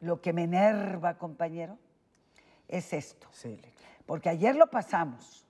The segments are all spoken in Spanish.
lo que me enerva, compañero, es esto. Sí, porque ayer lo pasamos.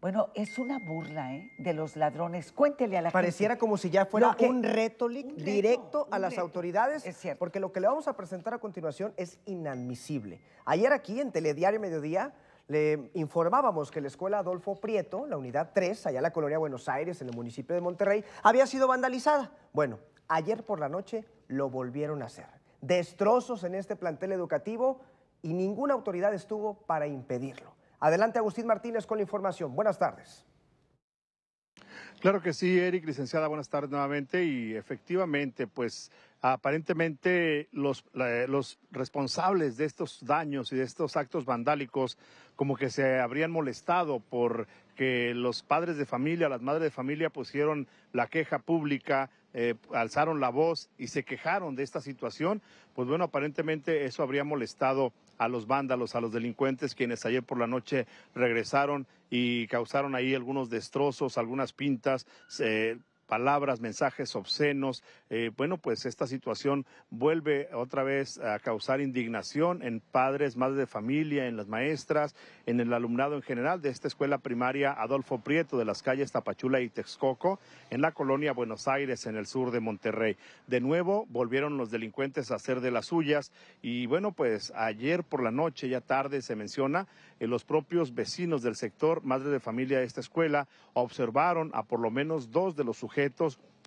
Bueno, es una burla ¿eh? de los ladrones. Cuéntele a la Pareciera como si ya fuera un reto, directo a las autoridades. Es cierto. Porque lo que le vamos a presentar a continuación es inadmisible. Ayer aquí en Telediario Mediodía le informábamos que la escuela Adolfo Prieto, la unidad 3, allá en la colonia Buenos Aires, en el municipio de Monterrey, había sido vandalizada. Bueno, ayer por la noche lo volvieron a hacer. Destrozos en este plantel educativo y ninguna autoridad estuvo para impedirlo. Adelante Agustín Martínez con la información. Buenas tardes. Claro que sí, Eric, licenciada, buenas tardes nuevamente y efectivamente, pues aparentemente los, los, responsables de estos daños y de estos actos vandálicos como que se habrían molestado por que los padres de familia, las madres de familia pusieron la queja pública, eh, alzaron la voz y se quejaron de esta situación, pues bueno, aparentemente eso habría molestado a los vándalos, a los delincuentes, quienes ayer por la noche regresaron y causaron ahí algunos destrozos, algunas pintas. Eh, palabras, mensajes obscenos. Eh, bueno, pues esta situación vuelve otra vez a causar indignación en padres, madres de familia, en las maestras, en el alumnado en general de esta escuela primaria Adolfo Prieto de las calles Tapachula y Texcoco, en la colonia Buenos Aires, en el sur de Monterrey. De nuevo volvieron los delincuentes a hacer de las suyas y bueno, pues ayer por la noche, ya tarde, se menciona, eh, los propios vecinos del sector, madres de familia de esta escuela, observaron a por lo menos dos de los sujetos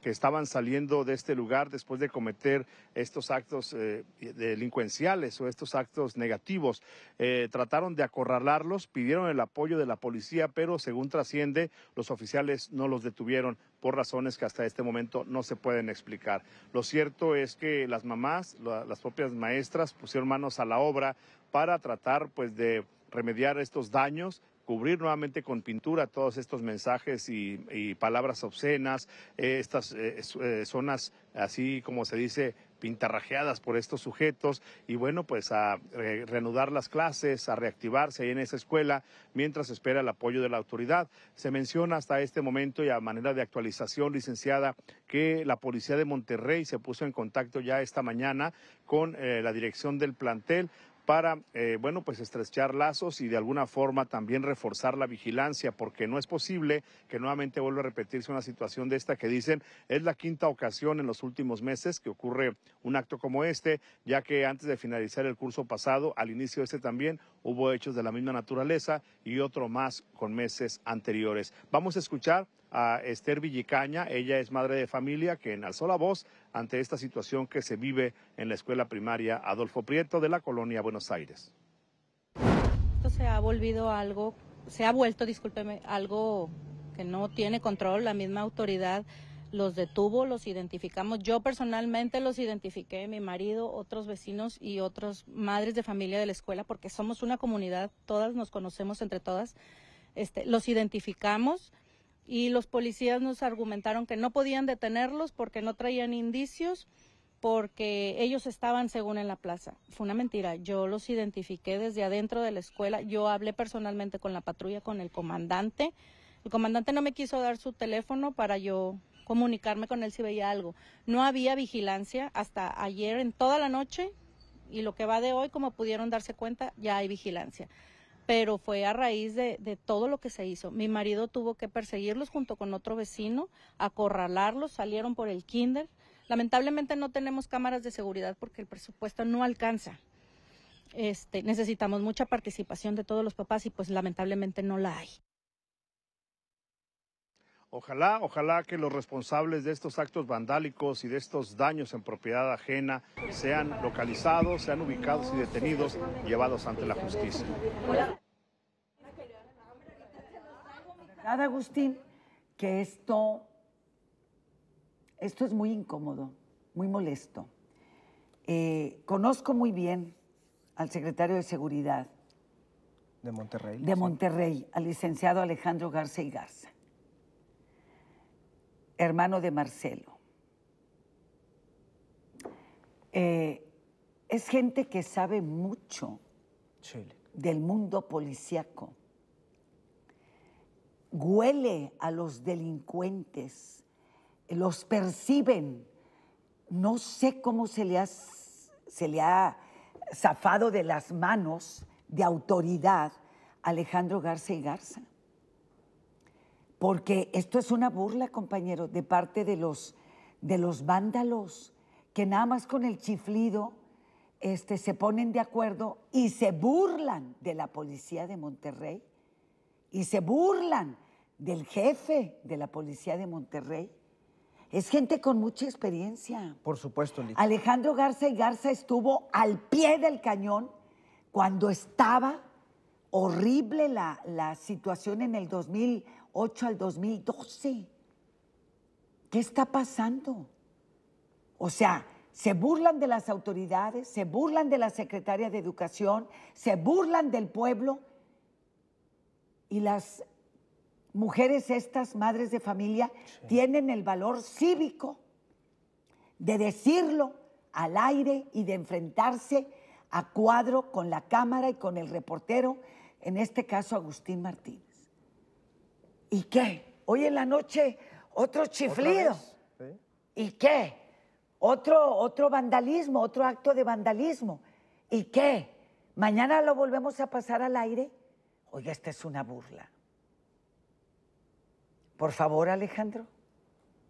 que estaban saliendo de este lugar después de cometer estos actos eh, delincuenciales o estos actos negativos. Eh, trataron de acorralarlos, pidieron el apoyo de la policía, pero según trasciende, los oficiales no los detuvieron por razones que hasta este momento no se pueden explicar. Lo cierto es que las mamás, las propias maestras, pusieron manos a la obra para tratar pues, de remediar estos daños cubrir nuevamente con pintura todos estos mensajes y, palabras obscenas, eh, estas eh, eh, zonas así como se dice pintarrajeadas por estos sujetos y bueno, pues a reanudar las clases, a reactivarse ahí en esa escuela mientras espera el apoyo de la autoridad. Se menciona hasta este momento y a manera de actualización, licenciada, que la policía de Monterrey se puso en contacto ya esta mañana con la dirección del plantel para, eh, bueno, pues estrechar lazos y de alguna forma también reforzar la vigilancia, porque no es posible que nuevamente vuelva a repetirse una situación de esta que dicen es la quinta ocasión en los últimos meses que ocurre un acto como este, ya que antes de finalizar el curso pasado, al inicio de este también, hubo hechos de la misma naturaleza y otro más con meses anteriores. Vamos a escuchar a Esther Villicaña. Ella es madre de familia que enalzó la voz ante esta situación que se vive en la escuela primaria Adolfo Prieto de la colonia Buenos Aires. Esto se ha volvido algo, se ha vuelto, discúlpeme, algo que no tiene control. La misma autoridad los detuvo, los identificamos. Yo personalmente los identifiqué, mi marido, otros vecinos y otras madres de familia de la escuela, porque somos una comunidad, todas nos conocemos entre todas. Este, los identificamos, y los policías nos argumentaron que no podían detenerlos porque no traían indicios, porque ellos estaban según en la plaza. Fue una mentira, yo los identifiqué desde adentro de la escuela, yo hablé personalmente con la patrulla, con el comandante. El comandante no me quiso dar su teléfono para yo comunicarme con él si veía algo. No había vigilancia hasta ayer en toda la noche y lo que va de hoy, como pudieron darse cuenta, ya hay vigilancia pero fue a raíz de, todo lo que se hizo. Mi marido tuvo que perseguirlos junto con otro vecino, acorralarlos, salieron por el kinder. Lamentablemente no tenemos cámaras de seguridad porque el presupuesto no alcanza. Este, necesitamos mucha participación de todos los papás y pues lamentablemente no la hay. Ojalá, ojalá que los responsables de estos actos vandálicos y de estos daños en propiedad ajena sean localizados, sean ubicados y detenidos, llevados ante la justicia. Agustín, que esto, esto es muy incómodo, muy molesto. Eh, conozco muy bien al secretario de Seguridad. De Monterrey. De Monterrey, al licenciado Alejandro Garza y Garza, hermano de Marcelo. Eh, es gente que sabe mucho del mundo policíaco huele a los delincuentes, los perciben. No sé cómo se le ha, se le ha zafado de las manos de autoridad Alejandro Garza y Garza. Porque esto es una burla, compañero, de parte de los, de los vándalos, que nada más con el chiflido este, se ponen de acuerdo y se burlan de la policía de Monterrey y se burlan del jefe de la policía de Monterrey. Es gente con mucha experiencia. Por supuesto, Alejandro Garza y Garza estuvo al pie del cañón cuando estaba horrible la, la situación en el 2008 al 2012. ¿Qué está pasando? O sea, se burlan de las autoridades, se burlan de la secretaria de Educación, se burlan del pueblo y las mujeres, estas madres de familia, tienen el valor cívico de decirlo al aire y de enfrentarse a cuadro con la cámara y con el reportero, en este caso Agustín Martínez. ¿Y qué? Hoy en la noche otro chiflido. ¿Y qué? Otro, otro vandalismo, otro acto de vandalismo. ¿Y qué? Mañana lo volvemos a pasar al aire Oiga, esta es una burla. Por favor, Alejandro,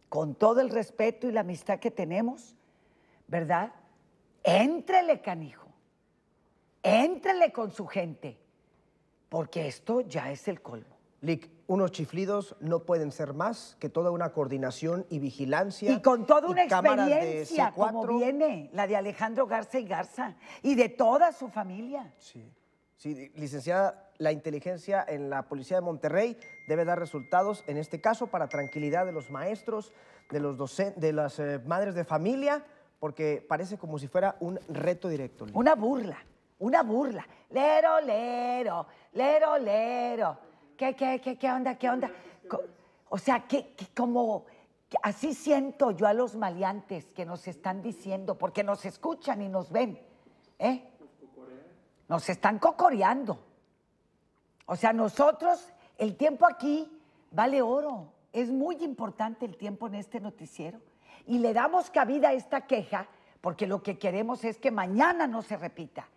con todo el respeto y la amistad que tenemos, ¿verdad? Éntrele, canijo. Éntrele con su gente, porque esto ya es el colmo. Lick, unos chiflidos no pueden ser más que toda una coordinación y vigilancia. Y con toda una experiencia como viene la de Alejandro Garza y Garza y de toda su familia. Sí, sí, licenciada, la inteligencia en la Policía de Monterrey debe dar resultados, en este caso, para tranquilidad de los maestros, de, los de las eh, madres de familia, porque parece como si fuera un reto directo. Una burla, una burla. Lero, lero, lero, lero. ¿Qué, qué, onda, qué onda? O sea, que, como... Así siento yo a los maleantes que nos están diciendo, porque nos escuchan y nos ven. ¿eh? Nos están cocoreando. O sea, nosotros, el tiempo aquí vale oro. Es muy importante el tiempo en este noticiero. Y le damos cabida a esta queja porque lo que queremos es que mañana no se repita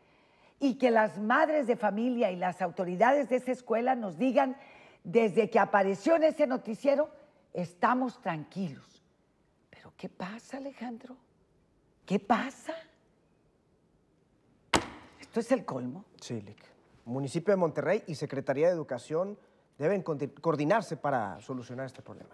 y que las madres de familia y las autoridades de esa escuela nos digan, desde que apareció en ese noticiero, estamos tranquilos. Pero ¿qué pasa, Alejandro? ¿Qué pasa? Esto es el colmo. Sí, Lick municipio de Monterrey y Secretaría de Educación deben coordinarse para solucionar este problema.